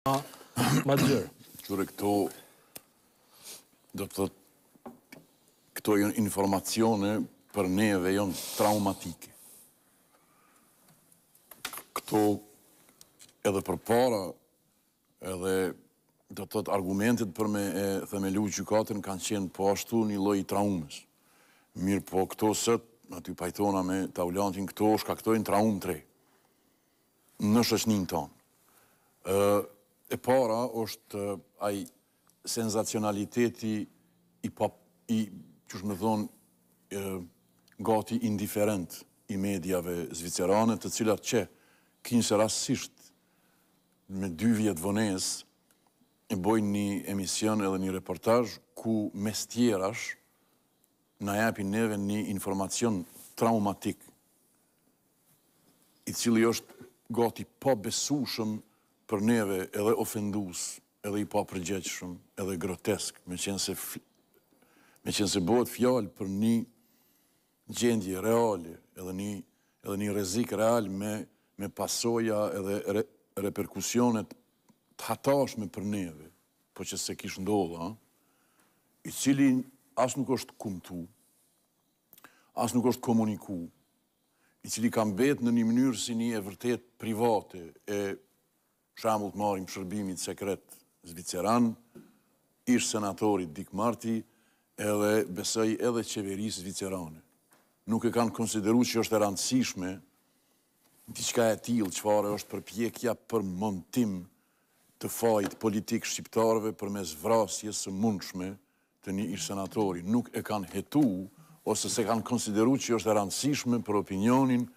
Ma gjërë. Qure këto, do të thëtë, këto jënë informacione për neve jënë traumatike. Këto edhe për para, edhe do të thëtë argumentet për me e themelu gjukatën kanë qenë po ashtu një loj i traumës. Mirë po këto sët, në pajtona me taulantin këto, shkaktojnë traumë tre. Në shëshnin tonë. Në shëshnin tonë e para është aj senzacionaliteti i pap, i, që shme dhonë, gati indiferent i medjave zvicerane, të cilat që kinë se rasisht me dy vjetë vënes, e bojnë një emision edhe një reportaj, ku mes tjerash në japin neve një informacion traumatik, i cili është gati pa besushëm për neve edhe ofendus, edhe i pa edhe grotesk, me qenë se, me qenë se bëhet fjallë për një gjendje reale, edhe një, edhe një rezik real me, me pasoja edhe reperkusionet të hatashme për neve, po që se kishë ndodha, i cilin asë nuk është kumtu, asë nuk është komuniku, i cili kam betë në një mënyrë si një e vërtet private, e shambull të marim shërbimin sekret Zviceran, ish senatorit Dik Marti, edhe besoj edhe qeverisë Zvicerane. Nuk e kanë konsideru që është rëndësishme në të qka e tilë, qëfare është përpjekja për montim të fajt politikë shqiptarve për mes vrasje së mundshme të një ish senatori. Nuk e kanë hetu, ose se kanë konsideru që është rëndësishme për opinionin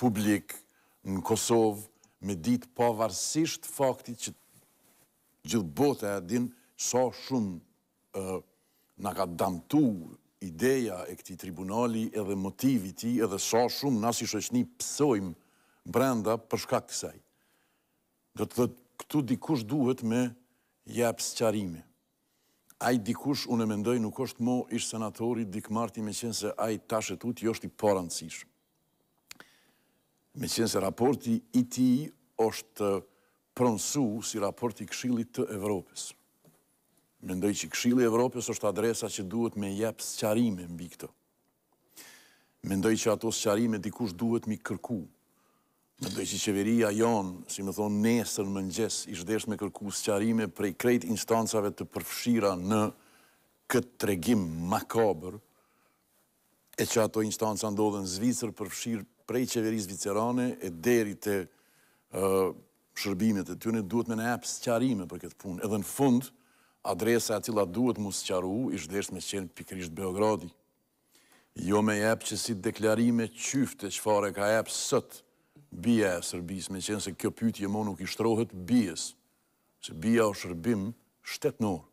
publik në Kosovë, me ditë pavarësisht faktit që gjithë botë e adin sa shumë nga ka damtu ideja e këti tribunali edhe motivi ti edhe sa shumë nga si shëshni pësojmë brenda përshka kësaj. Do të dhëtë këtu dikush duhet me jepës qarime. Aj dikush, unë e mendoj, nuk është mo ishtë dikë dikmarti me qenë se aj tashet utë jo është i parancishë me qenë se raporti i ti është pronsu si raporti këshillit të Evropës. Mendoj që këshilit Evropës është adresa që duhet me jepë sëqarime mbi këto. Mendoj që ato sëqarime dikush duhet mi kërku. Mendoj që qeveria jonë, si më thonë nesër në i ishdesh me kërku sëqarime prej krejt instancave të përfshira në këtë tregim makabër, e që ato instanca ndodhen Zvicër përfshirë prej qeverisë vicerane e deri të shërbimet e tyne duhet me në së qarime për këtë punë. Edhe në fund, adresa e tila duhet mu së qaru, ishtë deshtë me qenë pikrisht Beogradi. Jo me apë që si deklarime qyfte që fare ka apë sëtë bia e sërbis, me qenë se kjo pyti e monu kishtrohet bies, se bia o shërbim shtetnorë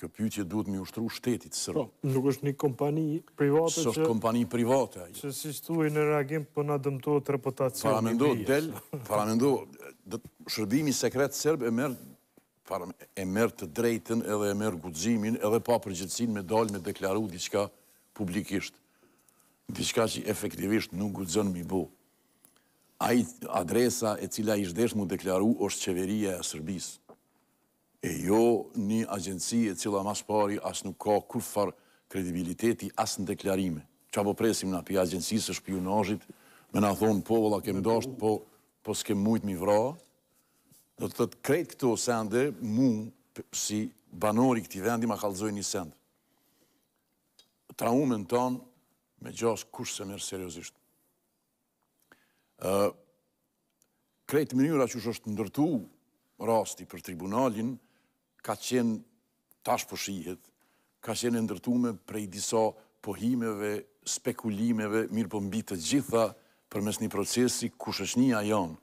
kjo pyqje duhet mi ushtru shtetit sërë. Po, nuk është një kompani private që... Sështë kompani private. Që si stuaj në reagim për nga dëmtojë të reputacion. Paramendo, del, paramendo, shërbimi sekret sërbë e mërë e merë të drejten edhe e mërë gudzimin edhe pa përgjithsin me dalë me deklaru diçka publikisht. Diçka që efektivisht nuk gudzën mi bu. Adresa e cila ishdesh mu deklaru është qeveria e Sërbis e jo një agjensi e cila mas pari asë nuk ka kufar kredibiliteti asë në deklarime. Qa po presim nga për agjensi së shpionajit, me nga thonë po, vëlla kem dashtë, po po s'ke mujtë mi vra, do të të të krejt këto sende, mu, si banori këti vendi, ma kalzoj një send. Traume në tonë, me gjash kush se mërë seriosisht. Kretë mënyra që është ndërtu rasti për tribunalin, ka qenë tash po shihet, ka qenë e ndërtume prej disa pohimeve, spekulimeve, mirë për po mbi të gjitha për mes një procesi kushëshnia jonë,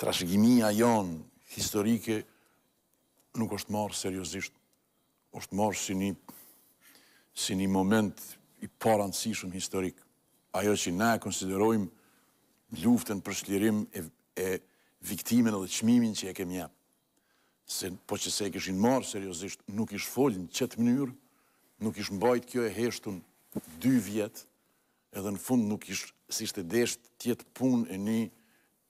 trashgimia jonë, historike, nuk është marë seriosisht, është marë si një, si një moment i parantësishëm historik. Ajo që ne konsiderojmë luftën për shlirim e, e viktimin dhe qmimin që e kemi jepë se po që se e këshin marë seriosisht, nuk ish foljë në qëtë mënyrë, nuk ish mbajt kjo e heshtun dy vjetë, edhe në fund nuk ish si shte desht tjetë pun e një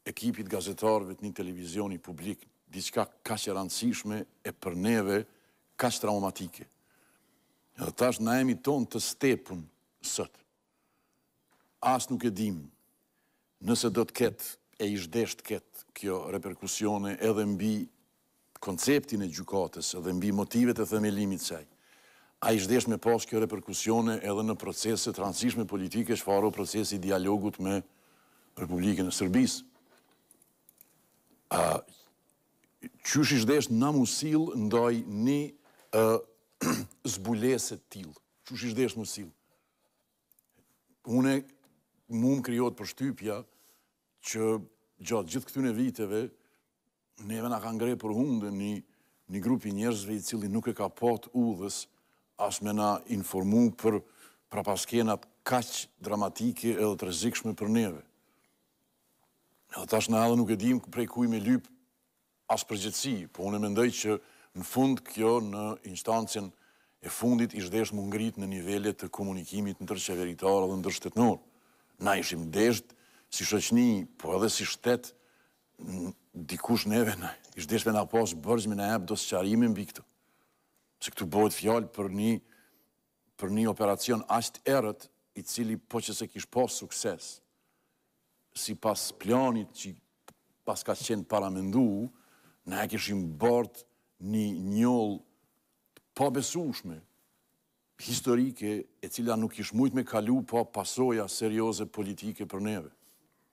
ekipit gazetarëve të një televizioni publik, diçka ka që rëndësishme e për neve ka që traumatike. Edhe tash në emi tonë të stepun sëtë. Asë nuk e dim nëse do të ketë, e ishdesht ketë kjo reperkusione edhe mbi konceptin e gjukatës dhe mbi motivet e themelimit saj, a i shdesh me pas kjo reperkusione edhe në procese transishme politike shfaro procesi dialogut me Republikën e Sërbis. Qysh i shdesh në musil ndaj një zbuleset t'il? Qysh i shdesh musil? Une, mu më kriot për shtypja që gjatë gjithë këtune viteve, neve nga kanë grej për hundë një, grupi njerëzve i cili nuk e ka pot udhës, as me na informu për prapaskenat kaq dramatike edhe të rezikshme për neve. Edhe tash në edhe nuk e dim prej kuj me lyp as përgjëtësi, po unë e mendoj që në fund kjo në instancin e fundit ishtë desh më ngrit në nivellet të komunikimit në tërqeveritarë dhe në tërshtetnor. Na ishim desh si shëqni, po edhe si shtet dikush neve në ishdeshme nga posë bërgjme në ebë do së qarimi mbi këtu. Se këtu bëhet fjallë për një për një operacion ashtë erët i cili po që se kishë posë sukses si pas planit që pas ka qenë paramendu në e më bërt një njëllë pa besushme historike e cila nuk ishë mujtë me kalu pa po pasoja serioze politike për neve.